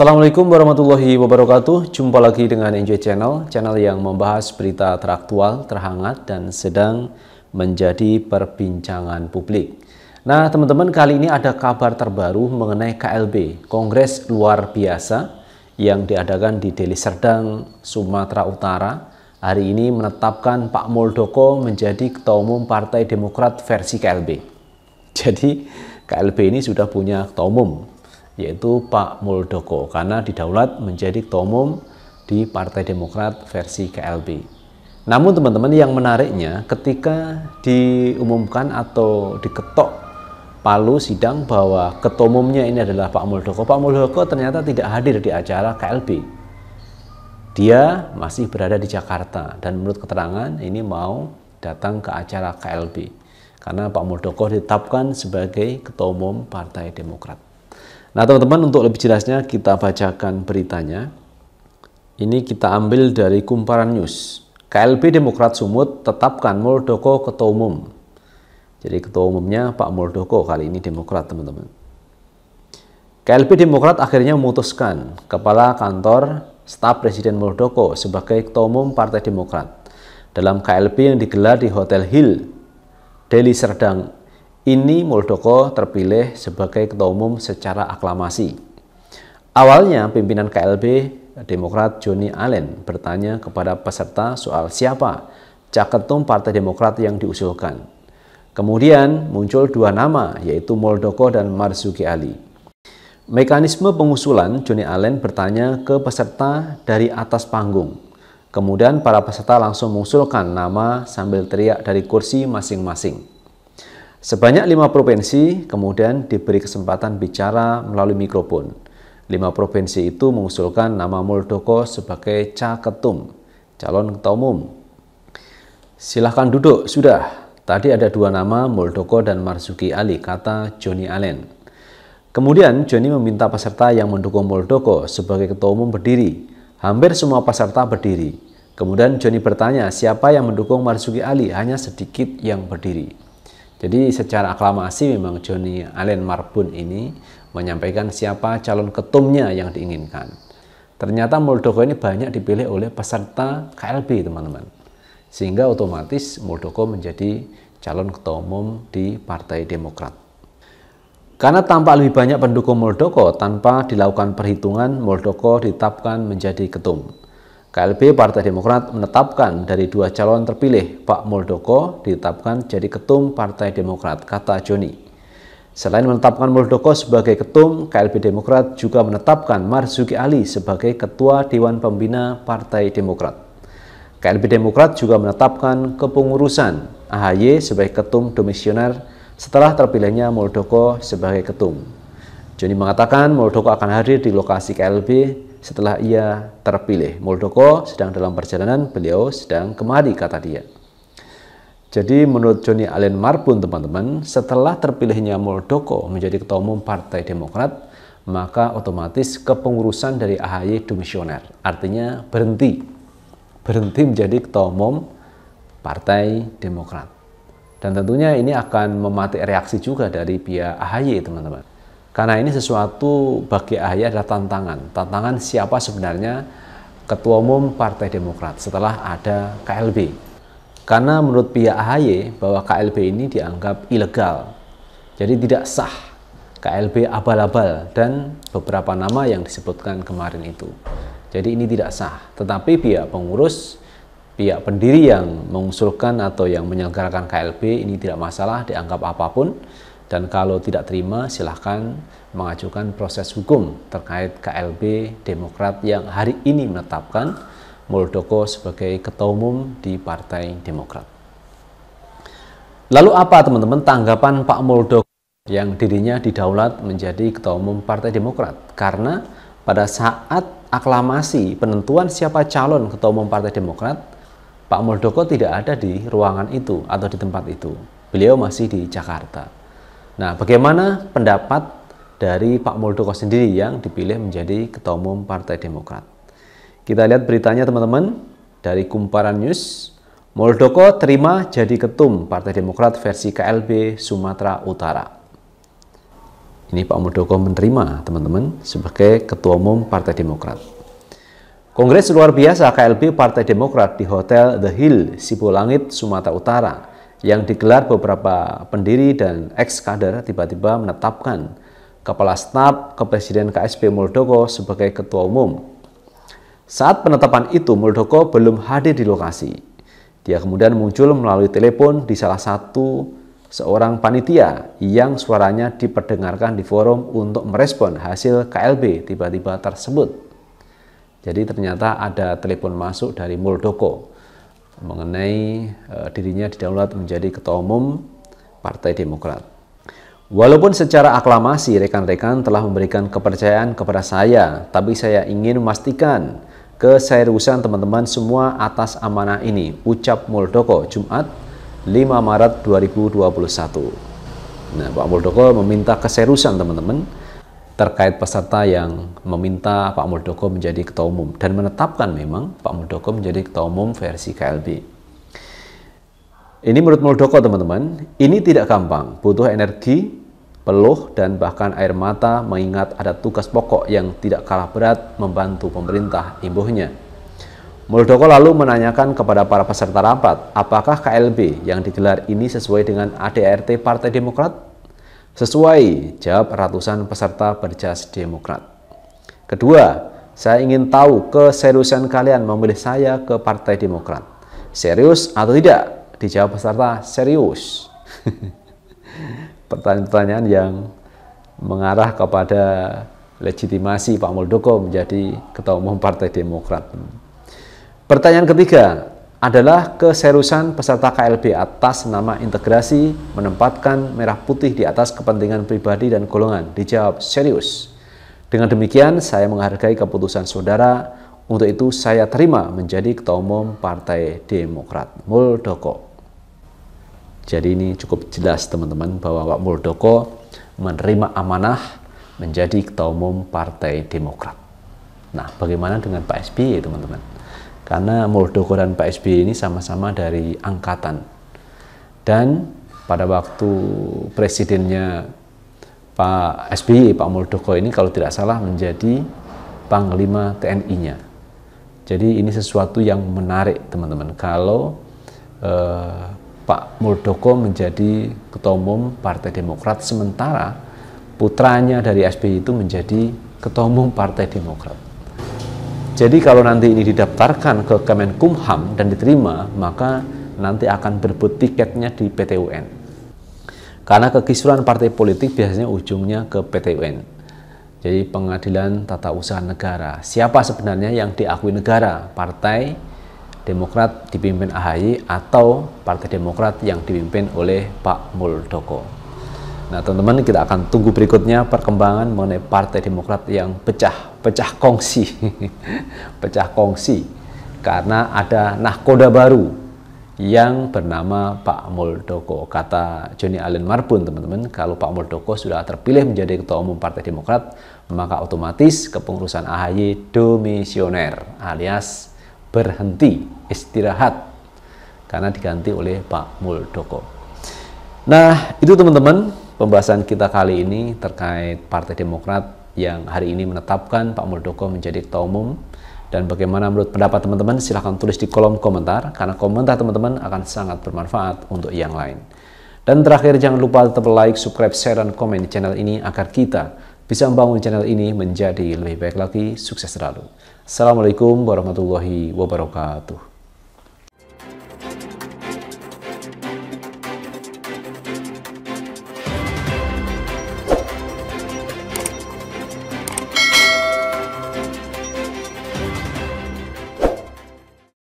Assalamualaikum warahmatullahi wabarakatuh. Jumpa lagi dengan Enjoy Channel, channel yang membahas berita teraktual, terhangat, dan sedang menjadi perbincangan publik. Nah, teman-teman, kali ini ada kabar terbaru mengenai KLB, Kongres Luar Biasa yang diadakan di Deli Serdang, Sumatera Utara. Hari ini menetapkan Pak Muldoko menjadi Ketua Umum Partai Demokrat versi KLB. Jadi, KLB ini sudah punya Ketua Umum, yaitu Pak Muldoko karena didaulat menjadi ketua umum di Partai Demokrat versi KLB. Namun teman-teman yang menariknya ketika diumumkan atau diketok palu sidang bahwa ketua umumnya ini adalah Pak Muldoko. Pak Muldoko ternyata tidak hadir di acara KLB. Dia masih berada di Jakarta dan menurut keterangan ini mau datang ke acara KLB karena Pak Muldoko ditetapkan sebagai ketua umum Partai Demokrat. Nah, teman-teman, untuk lebih jelasnya kita bacakan beritanya. Ini kita ambil dari Kumparan News. KLB Demokrat Sumut tetapkan Muldoko ketua umum. Jadi ketua umumnya Pak Muldoko kali ini Demokrat, teman-teman. KLB Demokrat akhirnya memutuskan Kepala Kantor Staf Presiden Muldoko sebagai Ketua Umum Partai Demokrat dalam KLB yang digelar di Hotel Hill, Deli Serdang, ini Muldoko terpilih sebagai ketua umum secara aklamasi. Awalnya pimpinan KLB Demokrat Joni Allen bertanya kepada peserta soal siapa caketum Partai Demokrat yang diusulkan. Kemudian muncul dua nama yaitu Muldoko dan Marzuki Ali. Mekanisme pengusulan Joni Allen bertanya ke peserta dari atas panggung. Kemudian para peserta langsung mengusulkan nama sambil teriak dari kursi masing-masing. Sebanyak lima provinsi kemudian diberi kesempatan bicara melalui mikrofon. Lima provinsi itu mengusulkan nama Muldoko sebagai Caketum, calon ketua umum. Silahkan duduk, sudah. Tadi ada dua nama, Muldoko dan Marzuki Ali, kata Joni Allen. Kemudian Joni meminta peserta yang mendukung Muldoko sebagai ketua umum berdiri. Hampir semua peserta berdiri. Kemudian Joni bertanya siapa yang mendukung Marzuki Ali, hanya sedikit yang berdiri. Jadi secara aklamasi memang Joni Allen Marbun ini menyampaikan siapa calon ketumnya yang diinginkan. Ternyata Muldoko ini banyak dipilih oleh peserta KLB, teman-teman. Sehingga otomatis Muldoko menjadi calon ketua umum di Partai Demokrat. Karena tampak lebih banyak pendukung Muldoko tanpa dilakukan perhitungan, Muldoko ditetapkan menjadi ketum. KLB Partai Demokrat menetapkan dari dua calon terpilih, Pak Muldoko ditetapkan jadi ketum Partai Demokrat, kata Joni. Selain menetapkan Muldoko sebagai ketum, KLB Demokrat juga menetapkan Marzuki Ali sebagai Ketua Dewan Pembina Partai Demokrat. KLB Demokrat juga menetapkan kepengurusan AHY sebagai ketum domisioner setelah terpilihnya Muldoko sebagai ketum. Joni mengatakan Muldoko akan hadir di lokasi KLB setelah ia terpilih. Muldoko sedang dalam perjalanan, beliau sedang kemari, kata dia. Jadi menurut Johnny Allen Marpun, teman-teman, setelah terpilihnya Muldoko menjadi ketua umum Partai Demokrat, maka otomatis kepengurusan dari AHY demisioner, artinya berhenti. Berhenti menjadi ketua umum Partai Demokrat. Dan tentunya ini akan mematik reaksi juga dari pihak AHY teman-teman. Karena ini sesuatu bagi AHY adalah tantangan. Tantangan siapa sebenarnya Ketua Umum Partai Demokrat setelah ada KLB. Karena menurut pihak AHY bahwa KLB ini dianggap ilegal. Jadi tidak sah KLB abal-abal dan beberapa nama yang disebutkan kemarin itu. Jadi ini tidak sah. Tetapi pihak pengurus, pihak pendiri yang mengusulkan atau yang menyelenggarakan KLB ini tidak masalah dianggap apapun dan kalau tidak terima, silahkan mengajukan proses hukum terkait KLB Demokrat yang hari ini menetapkan Muldoko sebagai ketua umum di Partai Demokrat. Lalu apa teman-teman tanggapan Pak Muldoko yang dirinya didaulat menjadi ketua umum Partai Demokrat? Karena pada saat aklamasi penentuan siapa calon ketua umum Partai Demokrat, Pak Muldoko tidak ada di ruangan itu atau di tempat itu. Beliau masih di Jakarta. Nah, bagaimana pendapat dari Pak Muldoko sendiri yang dipilih menjadi Ketua Umum Partai Demokrat? Kita lihat beritanya teman-teman dari Kumparan News. Muldoko terima jadi ketum Partai Demokrat versi KLB Sumatera Utara. Ini Pak Muldoko menerima teman-teman sebagai Ketua Umum Partai Demokrat. Kongres luar biasa KLB Partai Demokrat di Hotel The Hill, Sipulangit, Sumatera Utara yang digelar beberapa pendiri dan ex kader tiba-tiba menetapkan Kepala Staf Kepresiden KSP Muldoko sebagai Ketua Umum. Saat penetapan itu, Muldoko belum hadir di lokasi. Dia kemudian muncul melalui telepon di salah satu seorang panitia yang suaranya diperdengarkan di forum untuk merespon hasil KLB tiba-tiba tersebut. Jadi ternyata ada telepon masuk dari Muldoko mengenai uh, dirinya didaulat menjadi ketua umum Partai Demokrat. Walaupun secara aklamasi rekan-rekan telah memberikan kepercayaan kepada saya, tapi saya ingin memastikan keseriusan teman-teman semua atas amanah ini. Ucap Muldoko Jumat 5 Maret 2021. Nah, Pak Muldoko meminta keseriusan teman-teman terkait peserta yang meminta Pak Muldoko menjadi ketua umum dan menetapkan memang Pak Muldoko menjadi ketua umum versi KLB. Ini menurut Muldoko teman-teman, ini tidak gampang, butuh energi, peluh, dan bahkan air mata mengingat ada tugas pokok yang tidak kalah berat membantu pemerintah imbuhnya. Muldoko lalu menanyakan kepada para peserta rapat, apakah KLB yang digelar ini sesuai dengan ADRT Partai Demokrat Sesuai, jawab ratusan peserta berjas Demokrat. Kedua, saya ingin tahu keseriusan kalian memilih saya ke Partai Demokrat. Serius atau tidak? Dijawab peserta, serius. Pertanyaan-pertanyaan yang mengarah kepada legitimasi Pak Muldoko menjadi Ketua Umum Partai Demokrat. Pertanyaan ketiga, adalah keserusan peserta KLB atas nama integrasi menempatkan merah putih di atas kepentingan pribadi dan golongan. Dijawab serius. Dengan demikian, saya menghargai keputusan saudara. Untuk itu, saya terima menjadi Ketua Umum Partai Demokrat, Muldoko. Jadi ini cukup jelas teman-teman bahwa Pak Muldoko menerima amanah menjadi Ketua Umum Partai Demokrat. Nah, bagaimana dengan Pak SBY teman-teman? karena Muldoko dan Pak SBY ini sama-sama dari angkatan dan pada waktu presidennya Pak SBY Pak Muldoko ini kalau tidak salah menjadi panglima TNI-nya jadi ini sesuatu yang menarik teman-teman kalau eh, Pak Muldoko menjadi ketua umum Partai Demokrat sementara putranya dari SBY itu menjadi ketua umum Partai Demokrat jadi kalau nanti ini didaftarkan ke Kemenkumham dan diterima, maka nanti akan berebut tiketnya di PTUN. Karena kekisruan partai politik biasanya ujungnya ke PTUN. Jadi pengadilan tata usaha negara. Siapa sebenarnya yang diakui negara? Partai Demokrat dipimpin AHY atau Partai Demokrat yang dipimpin oleh Pak Muldoko. Nah, teman-teman kita akan tunggu berikutnya perkembangan mengenai Partai Demokrat yang pecah, pecah kongsi. pecah kongsi karena ada nahkoda baru yang bernama Pak Muldoko. Kata Johnny Allen Marbun, teman-teman, kalau Pak Muldoko sudah terpilih menjadi Ketua Umum Partai Demokrat, maka otomatis kepengurusan AHY domisioner alias berhenti, istirahat karena diganti oleh Pak Muldoko. Nah, itu teman-teman Pembahasan kita kali ini terkait Partai Demokrat yang hari ini menetapkan Pak Muldoko menjadi ketua umum dan bagaimana menurut pendapat teman-teman silahkan tulis di kolom komentar karena komentar teman-teman akan sangat bermanfaat untuk yang lain. Dan terakhir jangan lupa tetap like, subscribe, share, dan komen di channel ini agar kita bisa membangun channel ini menjadi lebih baik lagi, sukses selalu. Assalamualaikum warahmatullahi wabarakatuh.